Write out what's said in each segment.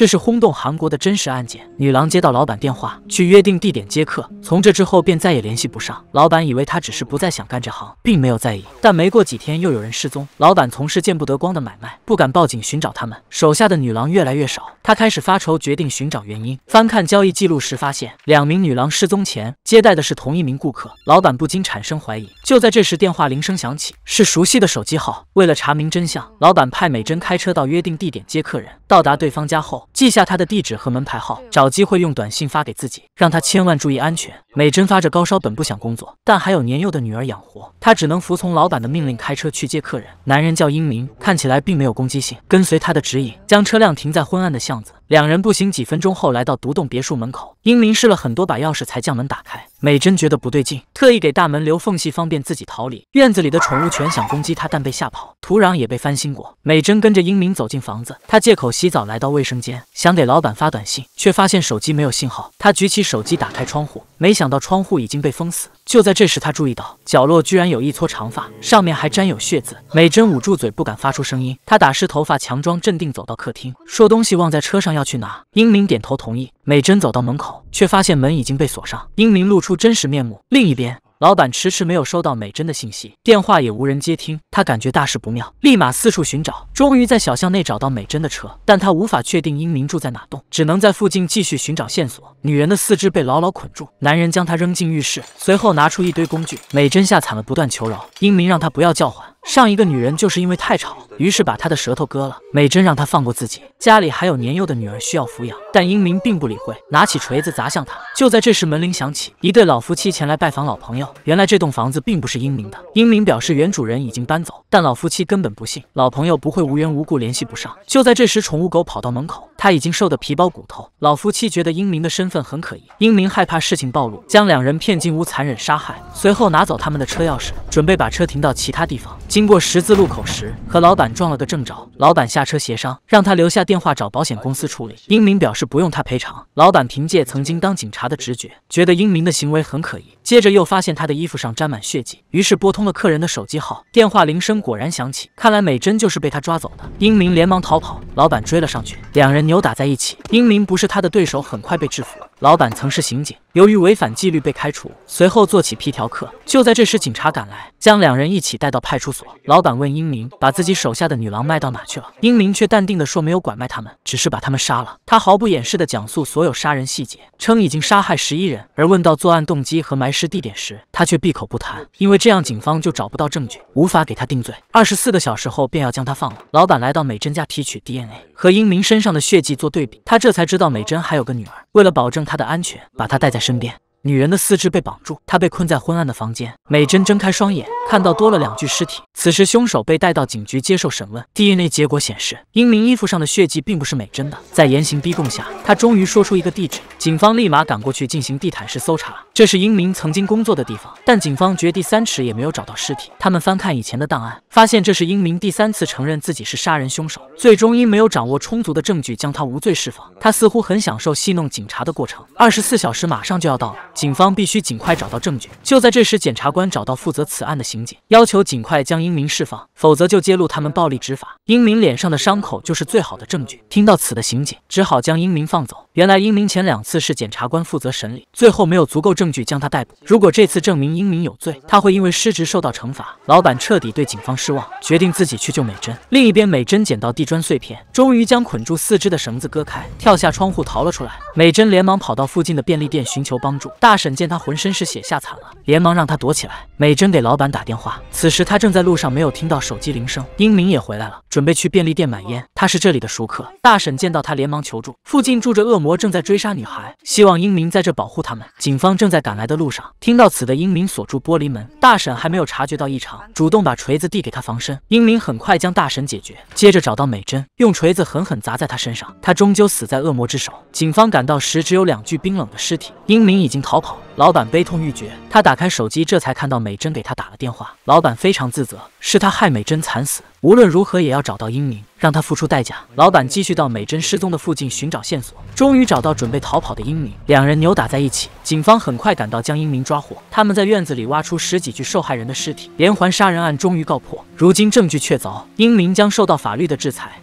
这是轰动韩国的真实案件。女郎接到老板电话，去约定地点接客，从这之后便再也联系不上。老板以为她只是不再想干这行，并没有在意。但没过几天，又有人失踪。老板从事见不得光的买卖，不敢报警寻找他们手下的女郎越来越少，他开始发愁，决定寻找原因。翻看交易记录时，发现两名女郎失踪前接待的是同一名顾客。老板不禁产生怀疑。就在这时，电话铃声响起，是熟悉的手机号。为了查明真相，老板派美珍开车到约定地点接客人。到达对方家后，记下他的地址和门牌号，找机会用短信发给自己，让他千万注意安全。美珍发着高烧，本不想工作，但还有年幼的女儿养活，她只能服从老板的命令，开车去接客人。男人叫英明，看起来并没有攻击性，跟随他的指引，将车辆停在昏暗的巷子。两人步行几分钟后，来到独栋别墅门口。英明试了很多把钥匙才将门打开。美珍觉得不对劲，特意给大门留缝隙，方便自己逃离。院子里的宠物犬想攻击她，但被吓跑。土壤也被翻新过。美珍跟着英明走进房子，她借口洗澡来到卫生间，想给老板发短信，却发现手机没有信号。她举起手机打开窗户，没想到窗户已经被封死。就在这时，他注意到角落居然有一撮长发，上面还沾有血渍。美珍捂住嘴，不敢发出声音。她打湿头发，强装镇定，走到客厅，说：“东西忘在车上，要去拿。”英明点头同意。美珍走到门口，却发现门已经被锁上。英明露出真实面目。另一边。老板迟迟没有收到美珍的信息，电话也无人接听，他感觉大事不妙，立马四处寻找，终于在小巷内找到美珍的车，但他无法确定英明住在哪栋，只能在附近继续寻找线索。女人的四肢被牢牢捆住，男人将她扔进浴室，随后拿出一堆工具。美珍吓惨了，不断求饶，英明让她不要叫唤。上一个女人就是因为太吵，于是把她的舌头割了。美珍让她放过自己，家里还有年幼的女儿需要抚养。但英明并不理会，拿起锤子砸向她。就在这时，门铃响起，一对老夫妻前来拜访老朋友。原来这栋房子并不是英明的。英明表示原主人已经搬走，但老夫妻根本不信，老朋友不会无缘无故联系不上。就在这时，宠物狗跑到门口。他已经瘦得皮包骨头，老夫妻觉得英明的身份很可疑。英明害怕事情暴露，将两人骗进屋，残忍杀害，随后拿走他们的车钥匙，准备把车停到其他地方。经过十字路口时，和老板撞了个正着，老板下车协商，让他留下电话找保险公司处理。英明表示不用他赔偿。老板凭借曾经当警察的直觉，觉得英明的行为很可疑。接着又发现他的衣服上沾满血迹，于是拨通了客人的手机号，电话铃声果然响起，看来美珍就是被他抓走的。英明连忙逃跑，老板追了上去，两人扭打在一起，英明不是他的对手，很快被制服老板曾是刑警。由于违反纪律被开除，随后做起皮条客。就在这时，警察赶来，将两人一起带到派出所。老板问英明：“把自己手下的女郎卖到哪去了？”英明却淡定地说：“没有拐卖他们，只是把他们杀了。”他毫不掩饰地讲述所有杀人细节，称已经杀害十一人。而问到作案动机和埋尸地点时，他却闭口不谈，因为这样警方就找不到证据，无法给他定罪。二十四个小时后便要将他放了。老板来到美珍家提取 DNA 和英明身上的血迹做对比，他这才知道美珍还有个女儿。为了保证她的安全，把她带在身边。女人的四肢被绑住，她被困在昏暗的房间。美珍睁开双眼，看到多了两具尸体。此时凶手被带到警局接受审问，DNA 结果显示英明衣服上的血迹并不是美珍的。在严刑逼供下，他终于说出一个地址。警方立马赶过去进行地毯式搜查，这是英明曾经工作的地方，但警方掘地三尺也没有找到尸体。他们翻看以前的档案，发现这是英明第三次承认自己是杀人凶手。最终因没有掌握充足的证据，将他无罪释放。他似乎很享受戏弄警察的过程。二十四小时马上就要到了，警方必须尽快找到证据。就在这时，检察官找到负责此案的刑警，要求尽快将英明释放，否则就揭露他们暴力执法。英明脸上的伤口就是最好的证据。听到此的刑警只好将英明放走。原来英明前两次是检察官负责审理，最后没有足够证据将他逮捕。如果这次证明英明有罪，他会因为失职受到惩罚。老板彻底对警方失望，决定自己去救美珍。另一边，美珍捡到地砖碎片，终于将捆住四肢的绳子割开，跳下窗户逃了出来。美珍连忙跑到附近的便利店寻求帮助。大婶见她浑身是血，吓惨了，连忙让她躲起来。美珍给老板打电话，此时她正在路上，没有听到手机铃声。英明也回来了，准备去便利店买烟。他是这里的熟客。大婶见到他，连忙求助。附近住着恶魔。我正在追杀女孩，希望英明在这保护他们。警方正在赶来的路上，听到此的英明锁住玻璃门。大婶还没有察觉到异常，主动把锤子递给他防身。英明很快将大婶解决，接着找到美珍，用锤子狠狠砸在她身上。她终究死在恶魔之手。警方赶到时，只有两具冰冷的尸体，英明已经逃跑。老板悲痛欲绝，他打开手机，这才看到美珍给他打了电话。老板非常自责，是他害美珍惨死。无论如何也要找到英明，让他付出代价。老板继续到美珍失踪的附近寻找线索，终于找到准备逃跑的英明，两人扭打在一起。警方很快赶到，将英明抓获。他们在院子里挖出十几具受害人的尸体，连环杀人案终于告破。如今证据确凿，英明将受到法律的制裁。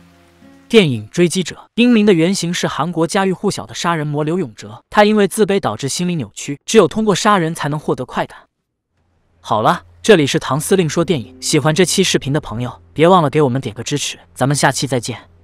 电影《追击者》英明的原型是韩国家喻户晓的杀人魔刘永哲，他因为自卑导致心理扭曲，只有通过杀人才能获得快感。好了，这里是唐司令说电影。喜欢这期视频的朋友。别忘了给我们点个支持，咱们下期再见。